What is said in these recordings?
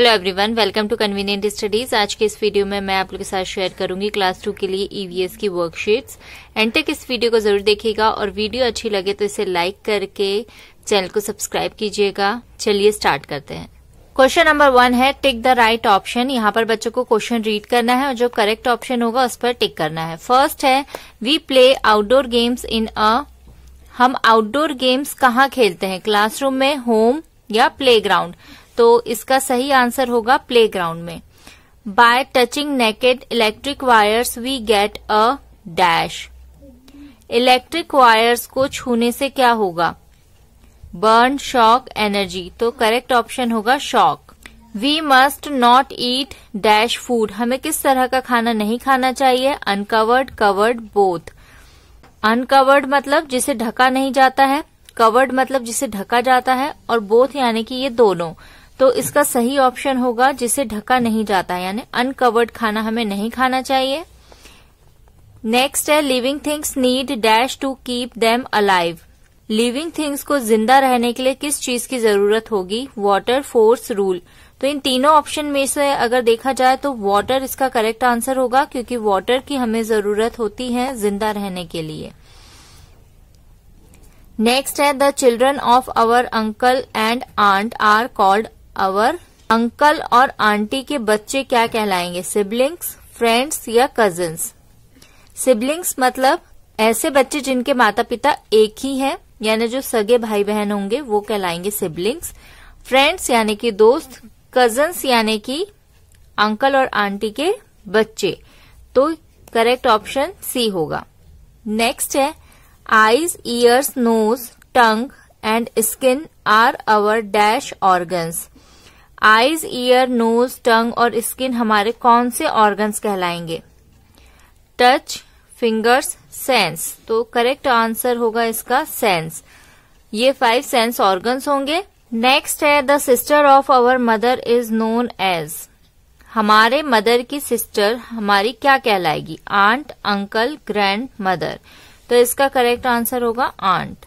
hello everyone welcome to convenient studies आज के इस वीडियो में मैं आप लोगों के साथ शेयर करूंगी क्लास टू के लिए ईवीएस e की वर्कशीट्स एंड तक इस वीडियो को जरूर देखिएगा और वीडियो अच्छी लगे तो इसे लाइक करके चैनल को सब्सक्राइब कीजिएगा चलिए स्टार्ट करते हैं क्वेश्चन नंबर वन है टिक द राइट ऑप्शन यहाँ पर बच्चों को क्वेश्चन रीड करना है और जो करेक्ट ऑप्शन होगा उस पर टिक करना है फर्स्ट है we play outdoor games in a हम आउटडोर गेम्स कहाँ खेलते हैं क्लासरूम में होम या प्लेग्राउंड तो इसका सही आंसर होगा ग्राउंड में by touching naked electric wires we get a dash electric wires को छूने से क्या होगा बर्न शॉक एनर्जी तो करेक्ट ऑप्शन होगा shock we must not eat dash food हमें किस तरह का खाना नहीं खाना चाहिए अनकवर्ड कवर्ड बोथ अनकवर्ड मतलब जिसे ढका नहीं जाता है कवर्ड मतलब जिसे ढका जाता है और बोथ यानी कि ये दोनों तो इसका सही ऑप्शन होगा जिसे ढका नहीं जाता यानी अनकवर्ड खाना हमें नहीं खाना चाहिए नेक्स्ट है living things need dash to keep them alive living things को जिंदा रहने के लिए किस चीज की जरूरत होगी वॉटर फोर्स रूल तो इन तीनों ऑप्शन में से अगर देखा जाए तो वाटर इसका करेक्ट आंसर होगा क्योंकि वाटर की हमें जरूरत होती है जिंदा रहने के लिए नेक्स्ट है the children of our uncle and aunt are called our uncle और आंटी के बच्चे क्या कहलाएंगे सिबलिंग्स फ्रेंड्स या कजिन्स सिबलिंग्स मतलब ऐसे बच्चे जिनके माता पिता एक ही हैं यानी जो सगे भाई बहन होंगे वो कहलाएंगे सिबलिंग्स फ्रेंड्स यानी कि दोस्त कजन्स यानी कि अंकल और आंटी के बच्चे तो करेक्ट ऑप्शन सी होगा नेक्स्ट है eyes ears nose tongue and skin are our dash organs eyes ear nose tongue और स्किन हमारे कौन से ऑर्गन्स कहलाएंगे टच फिंगर्स सेंस तो करेक्ट आंसर होगा इसका सेंस ये फाइव सेंस ऑर्गन्स होंगे नेक्स्ट है the sister of our mother is known as हमारे मदर की सिस्टर हमारी क्या कहलाएगी आंट अंकल ग्रैंड मदर तो इसका करेक्ट आंसर होगा आंट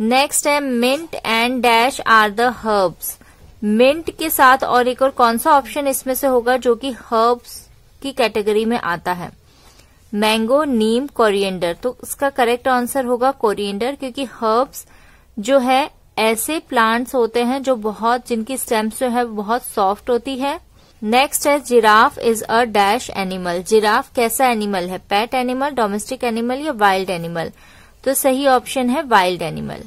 नेक्स्ट है mint and dash are the herbs mint के साथ और एक और कौन सा ऑप्शन इसमें से होगा जो कि हर्ब्स की कैटेगरी में आता है मैंगो नीम कोरिएंडर तो इसका करेक्ट आंसर होगा कोरिएंडर क्योंकि हर्ब्स जो है ऐसे प्लांट्स होते हैं जो बहुत जिनकी स्टेम्स जो है बहुत सॉफ्ट होती है नेक्स्ट है giraffe is a dash animal giraffe कैसा एनिमल है पेट एनिमल डोमेस्टिक एनिमल या वाइल्ड एनिमल तो सही ऑप्शन है वाइल्ड एनिमल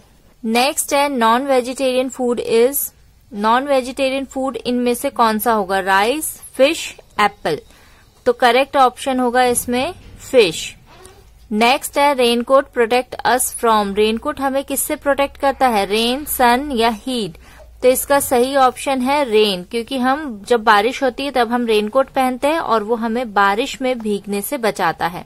नेक्स्ट है non vegetarian food is non vegetarian food इनमें से कौन सा होगा राइस फिश एप्पल तो करेक्ट ऑप्शन होगा इसमें फिश नेक्स्ट है raincoat protect us from raincoat हमें किससे प्रोटेक्ट करता है रेन सन या हीट तो इसका सही ऑप्शन है रेन क्योंकि हम जब बारिश होती है तब हम रेनकोट पहनते हैं और वो हमें बारिश में भीगने से बचाता है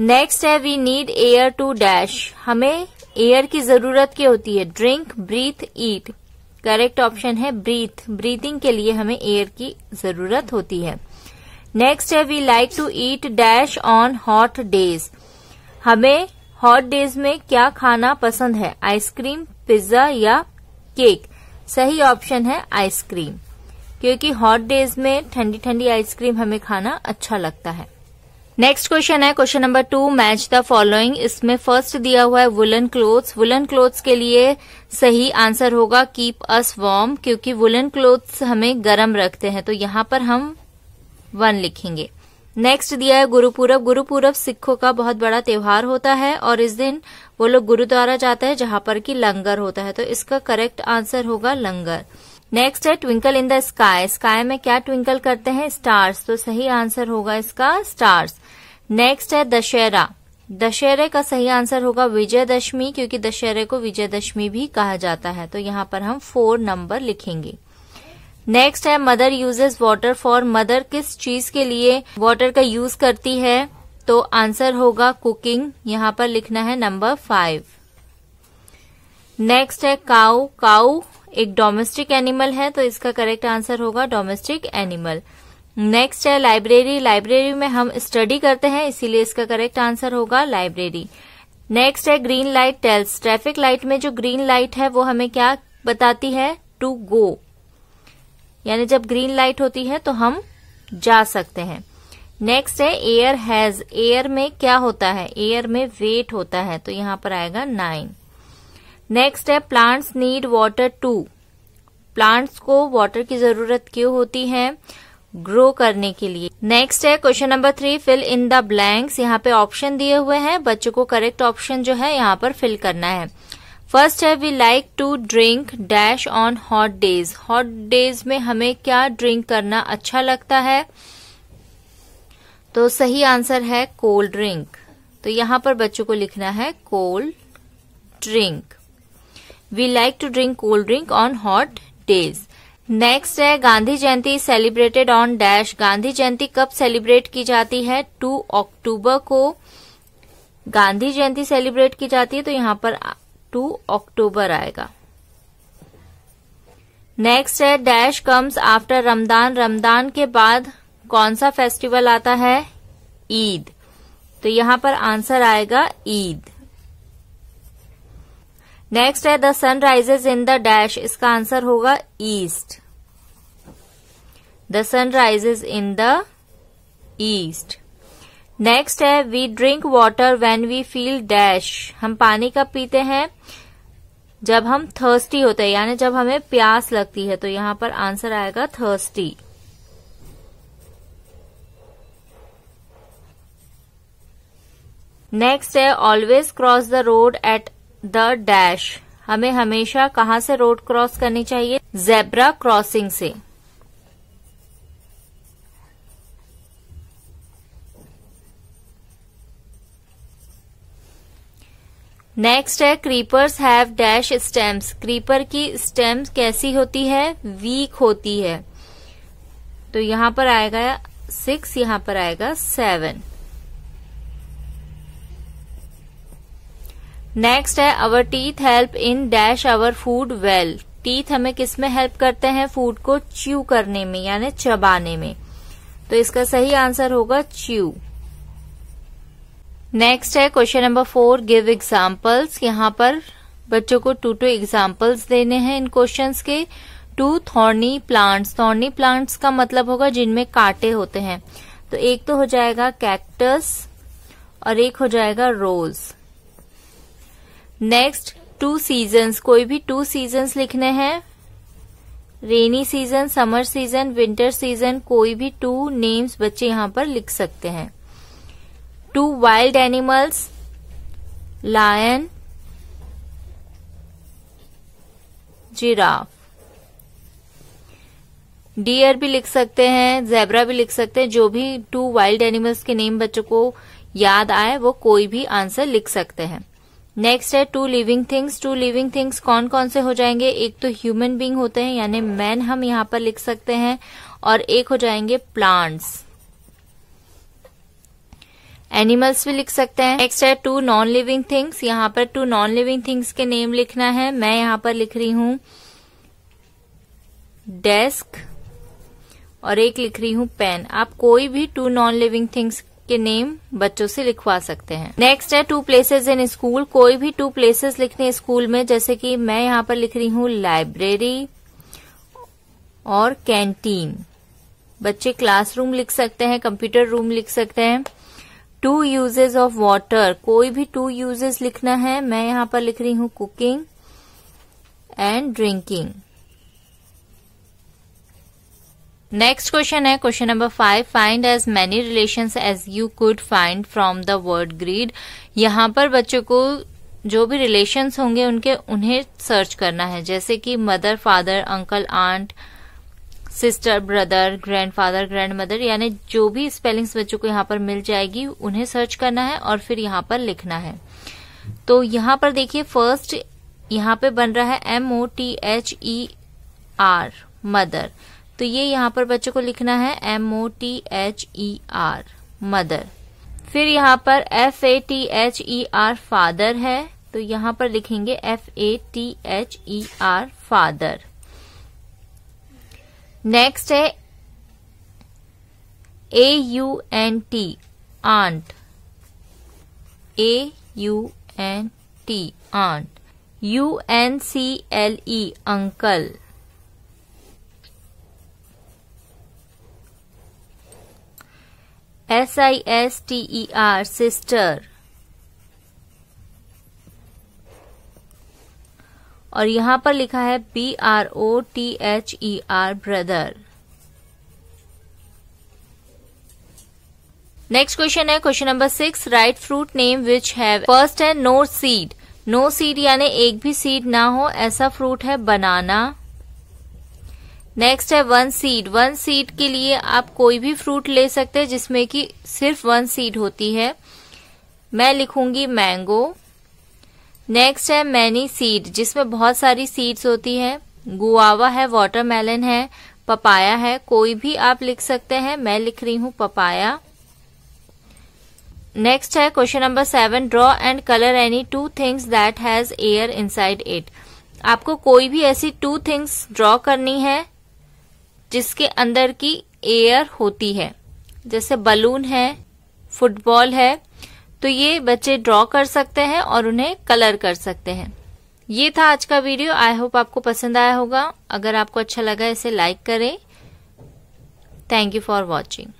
नेक्स्ट है we need air to dash हमें एयर की जरूरत क्या होती है drink breathe eat correct option है ब्रीथ ब्रीथिंग के लिए हमें एयर की जरूरत होती है नेक्स्ट है we like to eat dash on hot days हमें हॉट डेज में क्या खाना पसंद है आइसक्रीम पिज्जा या केक सही ऑप्शन है आइसक्रीम क्योंकि हॉट डेज में ठंडी ठंडी आइसक्रीम हमें खाना अच्छा लगता है नेक्स्ट क्वेश्चन है question number two match the following इसमें फर्स्ट दिया हुआ है वुलन क्लोथ्स वुलन क्लोथ्स के लिए सही आंसर होगा कीप अस वॉर्म क्योंकि वुलन क्लोथ्स हमें गर्म रखते हैं तो यहाँ पर हम वन लिखेंगे नेक्स्ट दिया है गुरुपूरब गुरुपूरब सिखों का बहुत बड़ा त्योहार होता है और इस दिन वो लोग गुरुद्वारा जाते हैं जहां पर कि लंगर होता है तो इसका करेक्ट आंसर होगा लंगर नेक्स्ट है twinkle in the sky sky में क्या ट्विंकल करते हैं स्टार्स तो सही आंसर होगा इसका स्टार्स नेक्स्ट है दशहरा दशहरे का सही आंसर होगा विजयदशमी क्योंकि दशहरे को विजयदशमी भी कहा जाता है तो यहाँ पर हम फोर नंबर लिखेंगे नेक्स्ट है mother uses water for mother किस चीज के लिए वाटर का यूज करती है तो आंसर होगा कुकिंग यहाँ पर लिखना है नंबर फाइव नेक्स्ट है काउ काउ एक डोमेस्टिक एनिमल है तो इसका करेक्ट आंसर होगा डोमेस्टिक एनिमल नेक्स्ट है लाइब्रेरी लाइब्रेरी में हम स्टडी करते हैं इसीलिए इसका करेक्ट आंसर होगा लाइब्रेरी नेक्स्ट है green light tells traffic light में जो ग्रीन लाइट है वो हमें क्या बताती है टू गो यानी जब ग्रीन लाइट होती है तो हम जा सकते हैं नेक्स्ट है एयर हैज एयर में क्या होता है एयर में वेट होता है तो यहां पर आएगा नाइन नेक्स्ट है plants need water to plants को वाटर की जरूरत क्यों होती है ग्रो करने के लिए नेक्स्ट है question number three fill in the blanks यहाँ पे ऑप्शन दिए हुए हैं बच्चों को करेक्ट ऑप्शन जो है यहाँ पर फिल करना है फर्स्ट है we like to drink dash on hot days hot days में हमें क्या ड्रिंक करना अच्छा लगता है तो सही आंसर है कोल्ड ड्रिंक तो यहाँ पर बच्चों को लिखना है cold drink we like to drink cold drink on hot days next है Gandhi Jayanti celebrated on dash Gandhi Jayanti कब सेलिब्रेट की जाती है टू अक्टूबर को गांधी जयंती सेलिब्रेट की जाती है तो यहाँ पर टू अक्टूबर आएगा नेक्स्ट है dash comes after Ramadan Ramadan के बाद कौन सा फेस्टिवल आता है ईद तो यहाँ पर आंसर आएगा ईद नेक्स्ट है the sun rises in the dash इसका आंसर होगा east the sun rises in the east next है we drink water when we feel dash हम पानी कब पीते हैं जब हम थर्स्टी होते हैं यानी जब हमें प्यास लगती है तो यहां पर आंसर आएगा थर्स्टी नेक्स्ट है always cross the road at the dash हमें हमेशा कहाँ से रोड क्रॉस करनी चाहिए जेब्रा क्रॉसिंग से नेक्स्ट है creepers have dash stems creeper की स्टेम्स कैसी होती है वीक होती है तो यहां पर आएगा सिक्स यहां पर आएगा सेवन नेक्स्ट है our teeth help in dash our food well teeth हमें किस में हेल्प करते हैं फूड को च्यू करने में यानी चबाने में तो इसका सही आंसर होगा च्यू नेक्स्ट है question number four give examples यहाँ पर बच्चों को टू टू एग्जाम्पल्स देने हैं इन क्वेश्चन के two thorny plants thorny plants का मतलब होगा जिनमें कांटे होते हैं तो एक तो हो जाएगा कैक्टस और एक हो जाएगा रोज़ नेक्स्ट टू सीजन्स कोई भी टू सीजन्स लिखने हैं rainy season summer season winter season कोई भी टू नेम्स बच्चे यहाँ पर लिख सकते हैं two wild animals lion giraffe deer भी लिख सकते हैं जेबरा भी लिख सकते हैं जो भी टू वाइल्ड एनिमल्स के नेम बच्चों को याद आए वो कोई भी आंसर लिख सकते हैं नेक्स्ट है two living things two living things कौन कौन से हो जाएंगे एक तो ह्यूमन बींग होते हैं यानी मैन हम यहाँ पर लिख सकते हैं और एक हो जाएंगे प्लांट्स एनिमल्स भी लिख सकते हैं नेक्स्ट है टू नॉन लिविंग थिंग्स यहाँ पर टू नॉन लिविंग थिंग्स के नेम लिखना है मैं यहाँ पर लिख रही हूं डेस्क और एक लिख रही हूं पेन आप कोई भी टू नॉन लिविंग थिंग्स के नेम बच्चों से लिखवा सकते हैं नेक्स्ट है टू प्लेसेज इन स्कूल कोई भी टू प्लेसेस लिखने स्कूल में जैसे कि मैं यहाँ पर लिख रही हूँ लाइब्रेरी और कैंटीन बच्चे क्लासरूम लिख सकते हैं कंप्यूटर रूम लिख सकते हैं टू यूजेस ऑफ वाटर कोई भी टू यूजेस लिखना है मैं यहाँ पर लिख रही हूँ cooking and drinking next question है question number five find as many relation as you could find from the word grid यहाँ पर बच्चों को जो भी रिलेशन होंगे उनके उन्हें सर्च करना है जैसे कि mother father uncle aunt sister brother grandfather grandmother यानी जो भी स्पेलिंग्स बच्चों को यहाँ पर मिल जाएगी उन्हें सर्च करना है और फिर यहाँ पर लिखना है तो यहाँ पर देखिए फर्स्ट यहाँ पे बन रहा है M O T H E R mother तो ये यहाँ पर बच्चों को लिखना है M O T H E R mother फिर यहाँ पर F A T H E R father है तो यहाँ पर लिखेंगे F A T H E R father next है A U N T aunt A U N T aunt U N C L E uncle S I S T E R sister और यहां पर लिखा है B R O T H E R brother next question है question number six write fruit name which have first है no seed no seed यानी एक भी सीड ना हो ऐसा फ्रूट है बनाना नेक्स्ट है वन सीड वन सीड के लिए आप कोई भी फ्रूट ले सकते हैं जिसमें कि सिर्फ वन सीड होती है मैं लिखूंगी मैंगो नेक्स्ट है मैनी सीड जिसमें बहुत सारी सीड्स होती है गुआवा है वाटरमेलन है पपाया है कोई भी आप लिख सकते हैं मैं लिख रही हूं पपाया नेक्स्ट है question number seven draw and colour any two things that has air inside it आपको कोई भी ऐसी टू थिंग्स ड्रॉ करनी है जिसके अंदर की एयर होती है जैसे बलून है फुटबॉल है तो ये बच्चे ड्रॉ कर सकते हैं और उन्हें कलर कर सकते हैं ये था आज का वीडियो आई होप आपको पसंद आया होगा अगर आपको अच्छा लगा इसे लाइक करें थैंक यू फॉर वॉचिंग